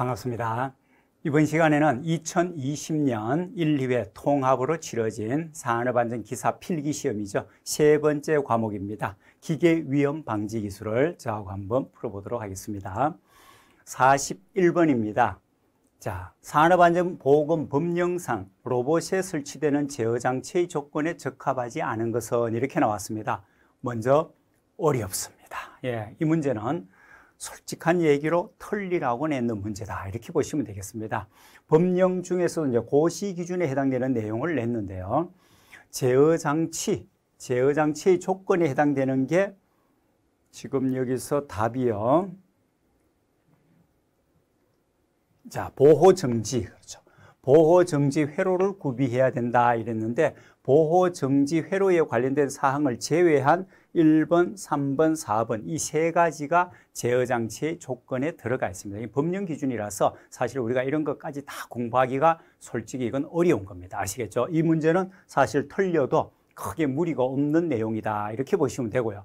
반갑습니다. 이번 시간에는 2020년 1, 2회 통합으로 치러진 산업안전 기사 필기 시험이죠. 세 번째 과목입니다. 기계 위험 방지 기술을 저하고 한번 풀어보도록 하겠습니다. 41번입니다. 자, 산업안전보건법령상 로봇에 설치되는 제어장치의 조건에 적합하지 않은 것은 이렇게 나왔습니다. 먼저 어렵습니다. 예, 이 문제는 솔직한 얘기로 틀리라고 내는 문제다. 이렇게 보시면 되겠습니다. 법령 중에서 이제 고시 기준에 해당되는 내용을 냈는데요. 제어장치, 제어장치의 조건에 해당되는 게 지금 여기서 답이요. 자, 보호정지. 그렇죠. 보호정지 회로를 구비해야 된다 이랬는데 보호정지 회로에 관련된 사항을 제외한 1번, 3번, 4번 이 세 가지가 제어장치의 조건에 들어가 있습니다. 이 법령 기준이라서 사실 우리가 이런 것까지 다 공부하기가 솔직히 이건 어려운 겁니다. 아시겠죠? 이 문제는 사실 틀려도 크게 무리가 없는 내용이다 이렇게 보시면 되고요.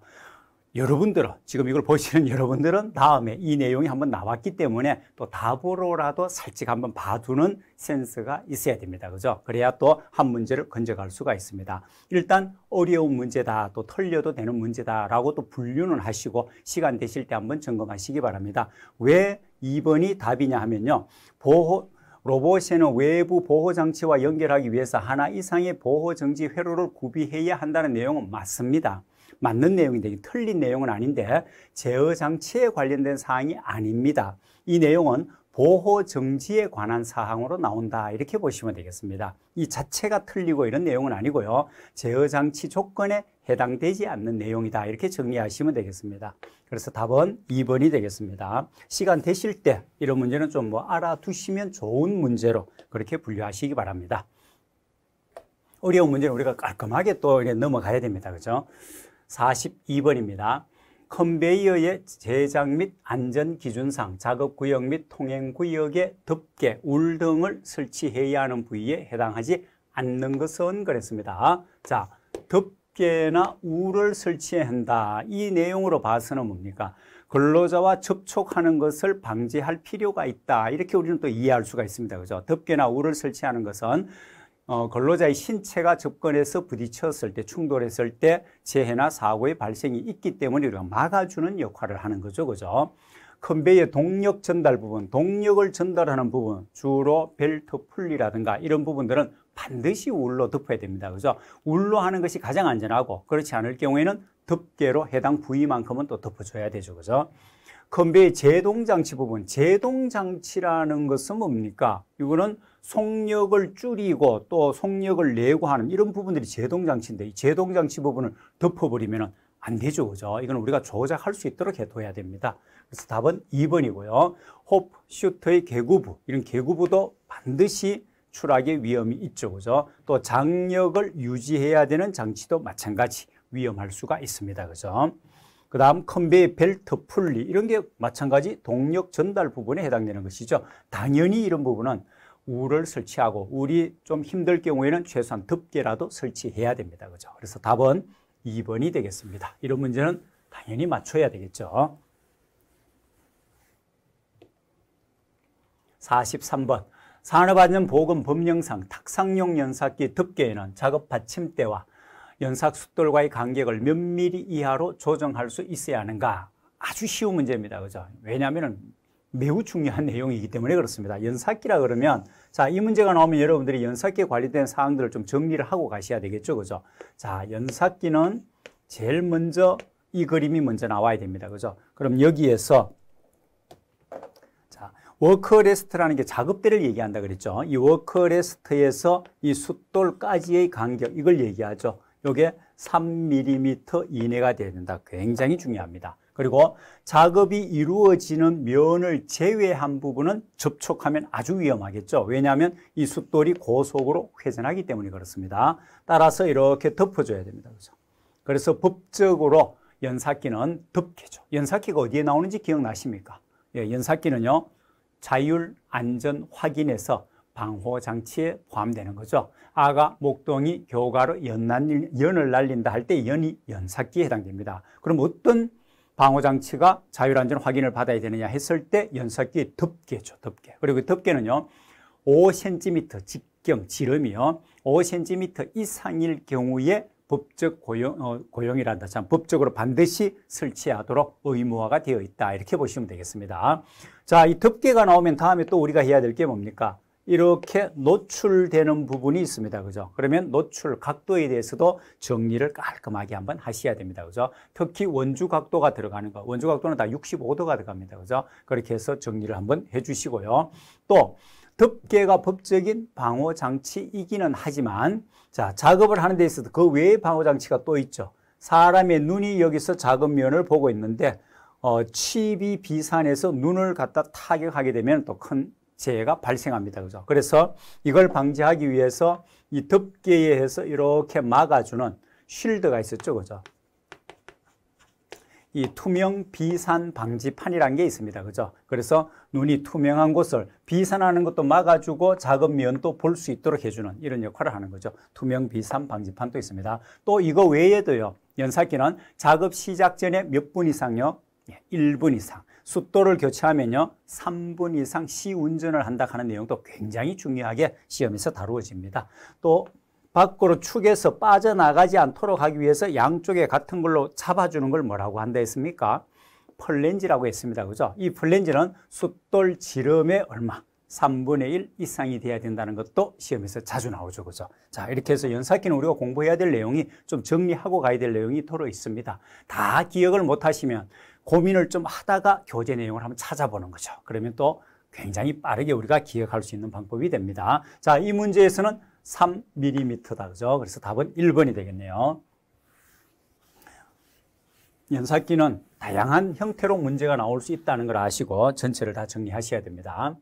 여러분들은 지금 이걸 보시는 여러분들은 다음에 이 내용이 한번 나왔기 때문에 또 답으로라도 살짝 한번 봐두는 센스가 있어야 됩니다. 그죠? 그래야 또 한 문제를 건져갈 수가 있습니다. 일단 어려운 문제다, 또털려도 되는 문제다라고 또 분류는 하시고 시간 되실 때 한번 점검하시기 바랍니다. 왜 2번이 답이냐 하면요. 보호, 로봇에는 외부 보호 장치와 연결하기 위해서 하나 이상의 보호 정지 회로를 구비해야 한다는 내용은 맞습니다. 맞는 내용인데 틀린 내용은 아닌데 제어 장치에 관련된 사항이 아닙니다. 이 내용은 보호 정지에 관한 사항으로 나온다 이렇게 보시면 되겠습니다. 이 자체가 틀리고 이런 내용은 아니고요. 제어 장치 조건에 해당되지 않는 내용이다 이렇게 정리하시면 되겠습니다. 그래서 답은 2번이 되겠습니다. 시간 되실 때 이런 문제는 좀 뭐 알아두시면 좋은 문제로 그렇게 분류하시기 바랍니다. 어려운 문제는 우리가 깔끔하게 또 넘어가야 됩니다. 그렇죠? 42번입니다. 컨베이어의 제작 및 안전 기준상 작업 구역 및 통행 구역의 덮개, 울 등을 설치해야 하는 부위에 해당하지 않는 것은 그랬습니다. 자, 덮개나 울을 설치해야 한다. 이 내용으로 봐서는 뭡니까? 근로자와 접촉하는 것을 방지할 필요가 있다. 이렇게 우리는 또 이해할 수가 있습니다. 그죠? 덮개나 울을 설치하는 것은 어, 근로자의 신체가 접근해서 부딪혔을 때 충돌했을 때 재해나 사고의 발생이 있기 때문에 우리가 막아주는 역할을 하는 거죠. 그죠? 컨베이의 동력 전달 부분, 동력을 전달하는 부분, 주로 벨트 풀리라든가 이런 부분들은 반드시 울로 덮어야 됩니다. 그죠? 울로 하는 것이 가장 안전하고 그렇지 않을 경우에는 덮개로 해당 부위만큼은 또 덮어줘야 되죠. 그죠? 컨베이 제동장치 부분, 제동장치라는 것은 뭡니까? 이거는 속력을 줄이고 또 속력을 내고 하는 이런 부분들이 제동장치인데 이 제동장치 부분을 덮어버리면 안 되죠. 그죠? 이건 우리가 조작할 수 있도록 해둬야 됩니다. 그래서 답은 2번이고요. 홉, 슈터의 개구부, 이런 개구부도 반드시 추락의 위험이 있죠. 그죠? 또 장력을 유지해야 되는 장치도 마찬가지 위험할 수가 있습니다. 그죠? 그 다음 컨베이 벨트 풀리 이런 게 마찬가지 동력 전달 부분에 해당되는 것이죠. 당연히 이런 부분은 우를 설치하고 우리 좀 힘들 경우에는 최소한 덮개라도 설치해야 됩니다. 그죠? 그래서 답은 2번이 되겠습니다. 이런 문제는 당연히 맞춰야 되겠죠. 43번 산업안전보건 법령상 탁상용 연삭기 덮개에는 작업 받침대와 연삭 숫돌과의 간격을 몇 미리 이하로 조정할 수 있어야 하는가? 아주 쉬운 문제입니다. 그죠? 왜냐하면 매우 중요한 내용이기 때문에 그렇습니다. 연사기라 그러면 자, 이 문제가 나오면 여러분들이 연사기에 관련된 사항들을 좀 정리를 하고 가셔야 되겠죠. 그죠? 자, 연사기는 제일 먼저 이 그림이 먼저 나와야 됩니다. 그죠? 그럼 여기에서 자, 워크레스트라는 게 작업대를 얘기한다 그랬죠. 이 워크레스트에서 이 숫돌까지의 간격 이걸 얘기하죠. 요게 3mm 이내가 되어야 된다. 굉장히 중요합니다. 그리고 작업이 이루어지는 면을 제외한 부분은 접촉하면 아주 위험하겠죠. 왜냐하면 이 숫돌이 고속으로 회전하기 때문에 그렇습니다. 따라서 이렇게 덮어줘야 됩니다. 그죠? 그래서 법적으로 연사기는 덮개죠. 연사기가 어디에 나오는지 기억나십니까? 예, 연사기는요 자율 안전 확인에서 방호 장치에 포함되는 거죠. 아가 목동이 교가로 연난, 연을 날린다 할 때 연이 연사기에 해당됩니다. 그럼 어떤 방어장치가 자율안전 확인을 받아야 되느냐 했을 때 연석기 덮개죠. 덮개. 그리고 그 덮개는요. 5cm 직경 지름이요. 5cm 이상일 경우에 법적 고용, 어, 고용이란다. 참, 법적으로 반드시 설치하도록 의무화가 되어 있다. 이렇게 보시면 되겠습니다. 자, 이 덮개가 나오면 다음에 또 우리가 해야 될 게 뭡니까? 이렇게 노출되는 부분이 있습니다. 그죠? 그러면 노출 각도에 대해서도 정리를 깔끔하게 한번 하셔야 됩니다. 그죠? 특히 원주 각도가 들어가는 거. 원주 각도는 다 65도가 들어갑니다. 그죠? 그렇게 해서 정리를 한번 해 주시고요. 또 덮개가 법적인 방어 장치이기는 하지만 자, 작업을 하는 데 있어서 그외에방어 장치가 또 있죠. 사람의 눈이 여기서 작은 면을 보고 있는데 어, 칩이 비산에서 눈을 갖다 타격하게 되면 또큰 재해가 발생합니다. 그죠? 그래서 이걸 방지하기 위해서 이 덮개에 해서 이렇게 막아주는 쉴드가 있었죠. 그죠? 이 투명 비산 방지판이란게 있습니다. 그죠? 그래서 눈이 투명한 곳을 비산하는 것도 막아주고 작은 면도 볼 수 있도록 해주는 이런 역할을 하는 거죠. 투명 비산 방지판도 있습니다. 또 이거 외에도요. 연삭기는 작업 시작 전에 몇 분 이상요? 1분 예, 이상. 숫도를 교체하면요. 3분 이상 시운전을 한다 하는 내용도 굉장히 중요하게 시험에서 다루어집니다. 또 밖으로 축에서 빠져나가지 않도록 하기 위해서 양쪽에 같은 걸로 잡아주는 걸 뭐라고 한다 했습니까? 플렌지라고 했습니다. 그죠? 이플렌지는 숫돌 지름에 얼마? 3분의 1 이상이 돼야 된다는 것도 시험에서 자주 나오죠. 그죠? 자, 이렇게 해서 연사기는 우리가 공부해야 될 내용이 좀 정리하고 가야 될 내용이 더로 있습니다. 다 기억을 못 하시면 고민을 좀 하다가 교재 내용을 한번 찾아보는 거죠. 그러면 또 굉장히 빠르게 우리가 기억할 수 있는 방법이 됩니다. 자, 이 문제에서는 3mm다. 그죠? 그래서 답은 1번이 되겠네요. 연사기는 다양한 형태로 문제가 나올 수 있다는 걸 아시고 전체를 다 정리하셔야 됩니다.